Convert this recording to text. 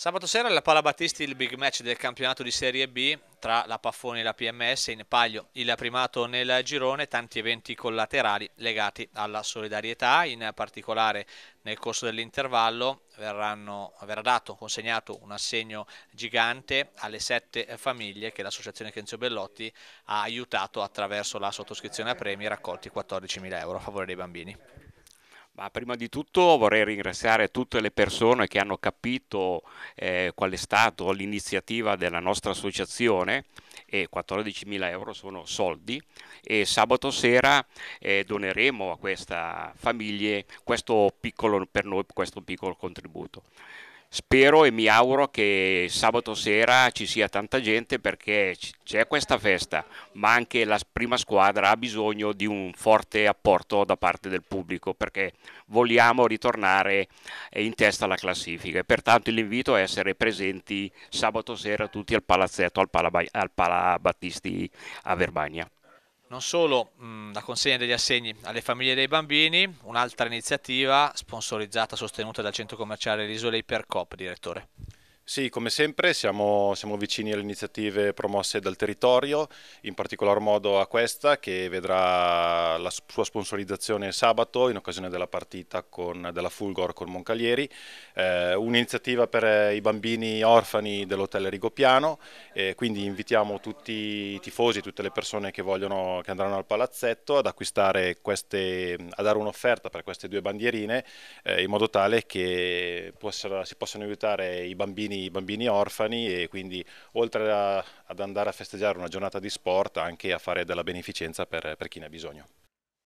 Sabato sera la Pala Battisti il big match del campionato di Serie B tra la Paffoni e la PMS, in palio il primato nel girone, tanti eventi collaterali legati alla solidarietà, in particolare nel corso dell'intervallo verranno, verrà dato, consegnato un assegno gigante alle sette famiglie che l'associazione Kenzio Bellotti ha aiutato attraverso la sottoscrizione a premi raccolti 14.000 euro a favore dei bambini. Ma prima di tutto vorrei ringraziare tutte le persone che hanno capito eh, qual è stata l'iniziativa della nostra associazione e 14.000 euro sono soldi e sabato sera eh, doneremo a queste famiglie questo piccolo, per noi questo piccolo contributo spero e mi auguro che sabato sera ci sia tanta gente perché c'è questa festa, ma anche la prima squadra ha bisogno di un forte apporto da parte del pubblico perché vogliamo ritornare eh, in testa alla classifica. Pertanto l'invito è essere presenti sabato sera tutti al palazzetto, al Palabattisti a Verbagna non solo mh, mm, la consegna degli assegni alle famiglie dei bambini, un'altra iniziativa sponsorizzata, sostenuta dal centro commerciale L'Isolei Ipercop, direttore. Sì, come sempre siamo, siamo, vicini alle iniziative promosse dal territorio, in particolar modo a questa che vedrà la sua sponsorizzazione sabato in occasione della partita con, della Fulgor con Moncalieri, eh, un'iniziativa per eh, i bambini orfani dell'hotel Rigopiano, eh, quindi invitiamo tutti i tifosi, tutte le persone che, vogliono, che andranno al palazzetto ad acquistare queste, a dare un'offerta per queste due bandierine eh, in modo tale che possa, si possano aiutare i bambini bambini, orfani e quindi oltre a, ad andare a festeggiare una giornata di sport anche a fare della beneficenza per, per chi ne ha bisogno.